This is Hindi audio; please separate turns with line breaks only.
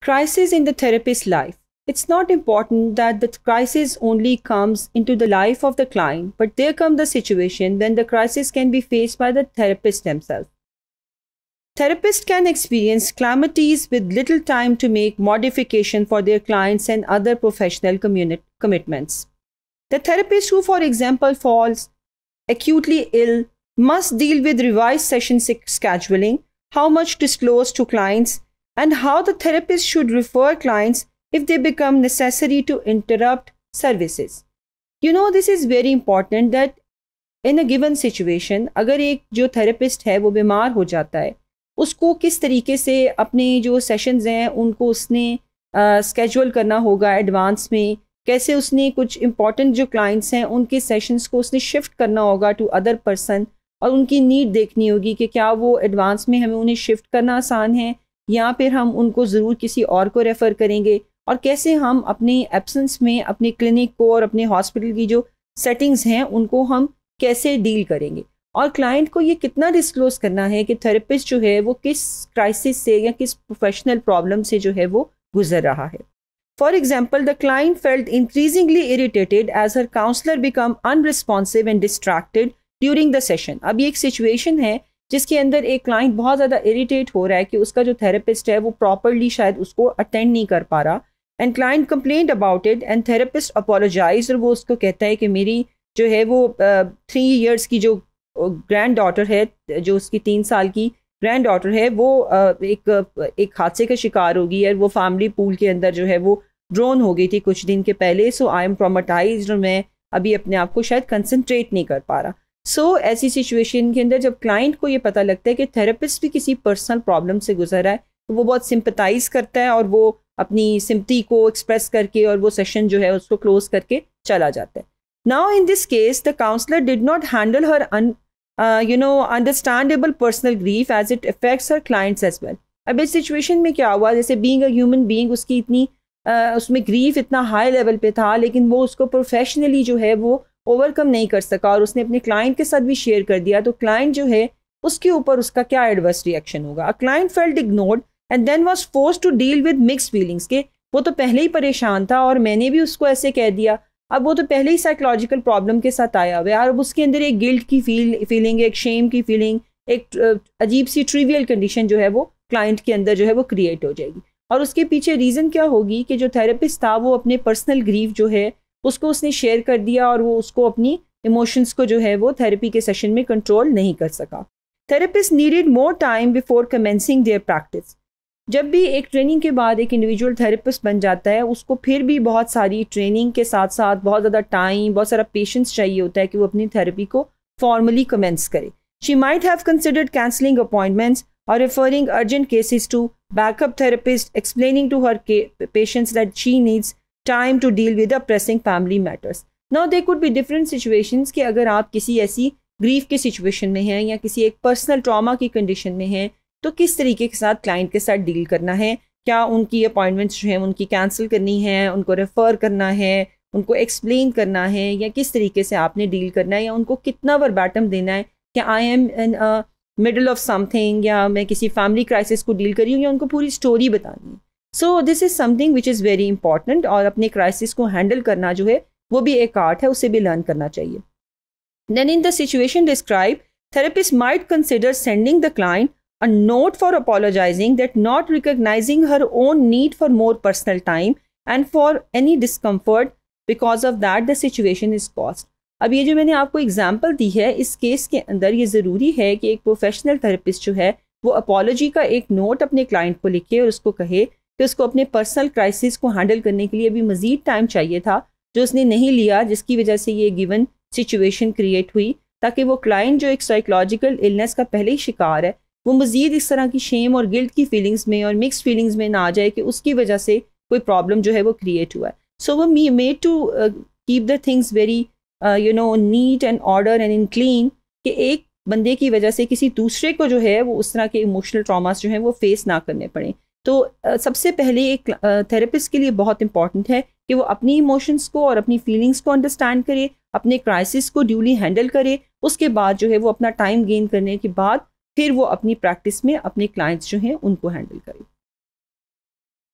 Crisis in the therapist's life. It's not important that the crisis only comes into the life of the client, but there comes the situation when the crisis can be faced by the therapist themselves. Therapists can experience calamities with little time to make modification for their clients and other professional commitments. The therapist who, for example, falls acutely ill must deal with revised session scheduling, how much disclosed to clients, and how the therapist should refer clients if they become necessary to interrupt services. You know, this is very important that in a given situation अगर एक जो थेरेपिस्ट है वो बीमार हो जाता है उसको किस तरीके से अपने जो सेशंस हैं उनको उसने स्केजुअल uh, करना होगा एडवांस में कैसे उसने कुछ इंपॉर्टेंट जो क्लाइंट्स हैं उनके सेशंस को उसने शिफ्ट करना होगा टू अदर पर्सन और उनकी नीड देखनी होगी कि क्या वो एडवांस में हमें उन्हें शिफ्ट करना आसान है या फिर हम उनको ज़रूर किसी और को रेफ़र करेंगे और कैसे हम अपने एब्सेंस में अपने क्लिनिक को और अपने हॉस्पिटल की जो सेटिंग्स हैं उनको हम कैसे डील करेंगे और क्लाइंट को ये कितना डिस्क्लोज करना है कि थेरेपिस्ट जो है वो किस क्राइसिस से या किस प्रोफेशनल प्रॉब्लम से जो है वो गुजर रहा है for example the client felt increasingly irritated as her counsellor become unresponsive and distracted during the session अब ये एक सिचुएशन है जिसके अंदर एक क्लाइंट बहुत ज़्यादा इरीटेट हो रहा है कि उसका जो थेरेपिस्ट है वो प्रॉपरली शायद उसको अटेंड नहीं कर पा रहा and client complaint about it and therapist apologise और वो उसको कहता है कि मेरी जो है वो थ्री uh, ईयर्स की जो ग्रैंड डॉटर है जो उसकी तीन साल की ग्रैंड डॉटर है वो uh, एक एक हादसे का शिकार होगी और वो फैमिली पूल के अंदर जो है वो ड्रोन हो गई थी कुछ दिन के पहले सो आई एम प्रोमोटाइज और मैं अभी अपने आप को शायद कंसनट्रेट नहीं कर पा रहा सो so, ऐसी सिचुएशन के अंदर जब क्लाइंट को ये पता लगता है कि थेरेपिस्ट भी किसी पर्सनल प्रॉब्लम से गुजर रहा है तो वो बहुत सिंपथाइज करता है और वो अपनी सिमती को एक्सप्रेस करके और वो सेशन जो है उसको क्लोज करके चला जाता है now in this case the counsellor did not handle her you know understandable personal grief as it affects her clients as well अब इस सिचुएशन में क्या हुआ जैसे बींग ह्यूमन बींग उसकी इतनी uh, उसमें ग्रीफ इतना हाई लेवल पे था लेकिन वो उसको प्रोफेशनली जो है वो ओवरकम नहीं कर सका और उसने अपने क्लाइंट के साथ भी शेयर कर दिया तो क्लाइंट जो है उसके ऊपर उसका क्या एडवर्स रिएक्शन होगा a client felt ignored and then was force to deal with mix feelings के वो तो पहले ही परेशान था और मैंने भी उसको ऐसे कह दिया अब वो तो पहले ही साइकोलॉजिकल प्रॉब्लम के साथ आया हुआ है और अब उसके अंदर एक गिल्ट की फील फीलिंग एक शेम की फीलिंग एक अजीब सी ट्रिवियल कंडीशन जो है वो क्लाइंट के अंदर जो है वो क्रिएट हो जाएगी और उसके पीछे रीज़न क्या होगी कि जो थेरेपिस्ट था वो अपने पर्सनल ग्रीफ जो है उसको उसने शेयर कर दिया और वो उसको अपनी इमोशंस को जो है वो थेरेपी के सेशन में कंट्रोल नहीं कर सका therapist needed more time before commencing their practice जब भी एक ट्रेनिंग के बाद एक इंडिविजुअल थेरेपिस्ट बन जाता है उसको फिर भी बहुत सारी ट्रेनिंग के साथ साथ बहुत ज़्यादा टाइम बहुत सारा पेशेंस चाहिए होता है कि वो अपनी थेरेपी को फॉर्मली कमेंस करे she might have considered cancelling appointments और referring urgent cases to backup therapist explaining to her patients that she needs time to deal with the pressing family matters now they could be different situations कि अगर आप किसी ऐसी ग्रीफ की सिचुएशन में हैं या किसी एक पर्सनल trauma की कंडीशन में हैं तो किस तरीके के साथ क्लाइंट के साथ डील करना है क्या उनकी अपॉइंटमेंट्स जो हैं उनकी कैंसिल करनी है उनको रेफ़र करना है उनको explain करना है या किस तरीके से आपने डील करना है या उनको कितना बैटम देना है कि I am a middle of something या मैं किसी फैमिली क्राइसिस को डील करी हूँ या उनको पूरी स्टोरी बतानी है so this is something which is very important और अपने क्राइसिस को हैंडल करना जो है वो भी एक आर्ट है उसे भी लर्न करना चाहिए then in the situation describe therapist might consider sending the client a note for apologising that not recognising her own need for more personal time and for any discomfort because of that the situation is cost अब ये जो मैंने आपको एग्जाम्पल दी है इस केस के अंदर ये ज़रूरी है कि एक प्रोफेशनल थेरेपिस्ट जो है वो अपोलॉजी का एक नोट अपने क्लाइंट को लिखे और उसको कहे कि उसको अपने पर्सनल क्राइसिस को हैंडल करने के लिए भी मज़ीद टाइम चाहिए था जो उसने नहीं लिया जिसकी वजह से ये गिवन सिचुएशन क्रिएट हुई ताकि वो क्लाइंट जो एक साइकोलॉजिकल इलनेस का पहले ही शिकार है वो मज़ीद इस तरह की शेम और गिल्ट की फीलिंग्स में और मिक्स फीलिंग्स में ना आ जाए कि उसकी वजह से कोई प्रॉब्लम जो है वो क्रिएट हुआ है सो वो me made to keep the things very you know neat and order and in clean कि एक बंदे की वजह से किसी दूसरे को जो है वो उस तरह के इमोशनल ट्रामास जो हैं वो फेस ना करने पड़े तो सबसे पहले एक थेरेपिस्ट के लिए बहुत इंपॉर्टेंट है कि वो अपनी इमोशंस को और अपनी फीलिंग्स को अंडरस्टैंड करे अपने क्राइसिस को ड्यूली हैंडल करे उसके बाद जो है वो अपना टाइम गेन करने के बाद फिर वो अपनी प्रैक्टिस में अपने क्लाइंट्स जो हैं उनको हैंडल करें